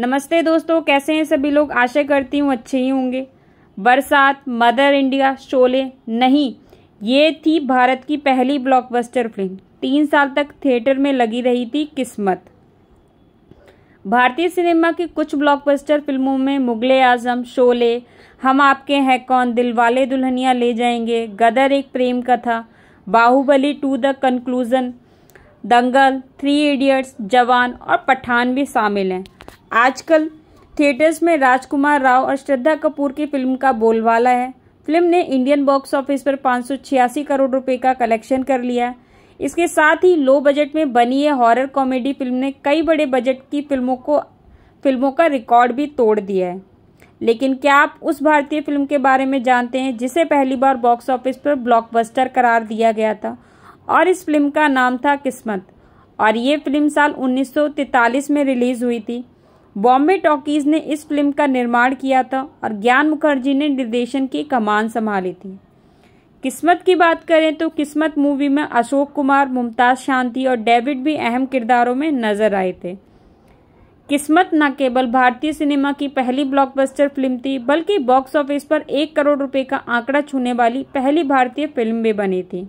नमस्ते दोस्तों कैसे हैं सभी लोग आशा करती हूँ अच्छे ही होंगे बरसात मदर इंडिया शोले नहीं ये थी भारत की पहली ब्लॉकबस्टर फिल्म तीन साल तक थिएटर में लगी रही थी किस्मत भारतीय सिनेमा की कुछ ब्लॉकबस्टर फिल्मों में मुगले आजम शोले हम आपके हैं कौन दिलवाले दुल्हनिया ले जाएंगे गदर Ek Prem Katha Baahubali two the conclusion Dangal three idiots Jawan और पठान भी शामिल हैं आजकल थिएटर्स में राजकुमार राव और श्रद्धा कपूर की फिल्म का बोलबाला है फिल्म ने इंडियन बॉक्स ऑफिस पर पाँच करोड़ रुपए का कलेक्शन कर लिया इसके साथ ही लो बजट में बनी ये हॉरर कॉमेडी फिल्म ने कई बड़े बजट की फिल्मों को फिल्मों का रिकॉर्ड भी तोड़ दिया है लेकिन क्या आप उस भारतीय फिल्म के बारे में जानते हैं जिसे पहली बार बॉक्स ऑफिस पर ब्लॉकबस्टर करार दिया गया था और इस फिल्म का नाम था किस्मत और ये फिल्म साल 1943 में रिलीज़ हुई थी बॉम्बे टॉकीज ने इस फिल्म का निर्माण किया था और ज्ञान मुखर्जी ने निर्देशन की कमान संभाली थी किस्मत की बात करें तो किस्मत मूवी में अशोक कुमार मुमताज़ शांति और डेविड भी अहम किरदारों में नजर आए थे किस्मत न केवल भारतीय सिनेमा की पहली ब्लॉकबस्टर फिल्म थी बल्कि बॉक्स ऑफिस पर एक करोड़ रुपए का आंकड़ा छूने वाली पहली भारतीय फिल्म भी बनी थी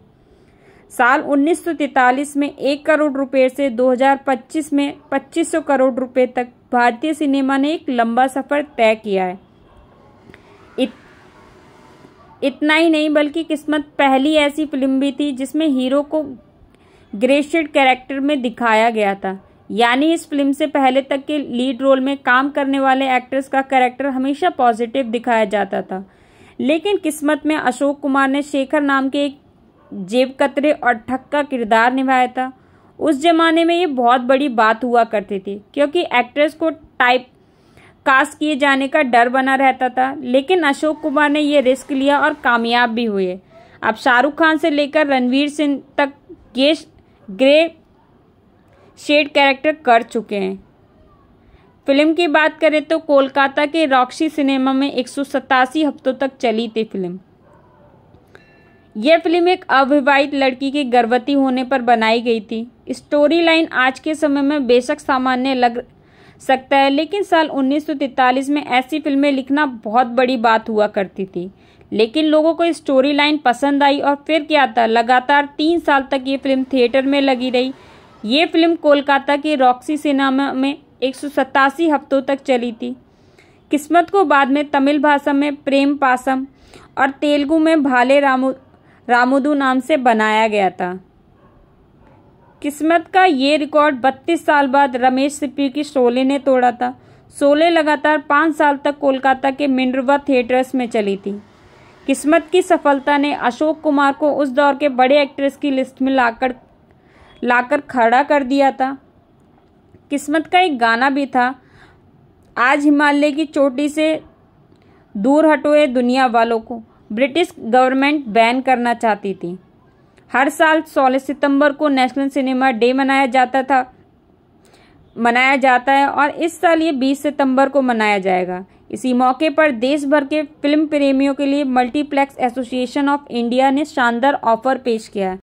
साल 1943 में एक करोड़ रुपए से 2025 में 2500 करोड़ रुपए तक भारतीय सिनेमा ने एक लंबा सफर तय किया है इत, इतना ही नहीं बल्कि किस्मत पहली ऐसी फिल्म भी थी जिसमें हीरो को ग्रेशेड कैरेक्टर में दिखाया गया था यानी इस फिल्म से पहले तक के लीड रोल में काम करने वाले एक्ट्रेस का कैरेक्टर हमेशा पॉजिटिव दिखाया जाता था लेकिन किस्मत में अशोक कुमार ने शेखर नाम के एक जेब कतरे और ठग का किरदार निभाया था उस जमाने में ये बहुत बड़ी बात हुआ करती थी क्योंकि एक्ट्रेस को टाइप कास्ट किए जाने का डर बना रहता था लेकिन अशोक कुमार ने यह रिस्क लिया और कामयाब भी हुए अब शाहरुख खान से लेकर रणवीर सिंह तक ये ग्रे शेड कैरेक्टर कर चुके हैं फिल्म की बात करें तो कोलकाता के रॉक्सी सिनेमा में एक हफ्तों तक चली थी फिल्म यह फिल्म एक अविवाहित लड़की के गर्भवती होने पर बनाई गई थी स्टोरी लाइन आज के समय में बेशक सामान्य लग सकता है लेकिन साल 1943 में ऐसी फिल्में लिखना बहुत बड़ी बात हुआ करती थी लेकिन लोगों को स्टोरी लाइन पसंद आई और फिर क्या था लगातार तीन साल तक ये फिल्म थिएटर में लगी रही ये फिल्म कोलकाता के रॉक्सी सिनेमा में एक हफ्तों तक चली थी किस्मत को बाद में तमिल भाषा में प्रेम पासम और तेलुगु में भाले रामू रामुदू नाम से बनाया गया था किस्मत का ये रिकॉर्ड 32 साल बाद रमेश सिप्पी की शोले ने तोड़ा था शोले लगातार पाँच साल तक कोलकाता के मिंडरवा थिएटर्स में चली थी किस्मत की सफलता ने अशोक कुमार को उस दौर के बड़े एक्ट्रेस की लिस्ट में लाकर लाकर खड़ा कर दिया था किस्मत का एक गाना भी था आज हिमालय की चोटी से दूर हटोए दुनिया वालों को ब्रिटिश गवर्नमेंट बैन करना चाहती थी हर साल 16 सितंबर को नेशनल सिनेमा डे मनाया जाता था मनाया जाता है और इस साल ये 20 सितंबर को मनाया जाएगा इसी मौके पर देश भर के फिल्म प्रेमियों के लिए मल्टीप्लेक्स एसोसिएशन ऑफ इंडिया ने शानदार ऑफर पेश किया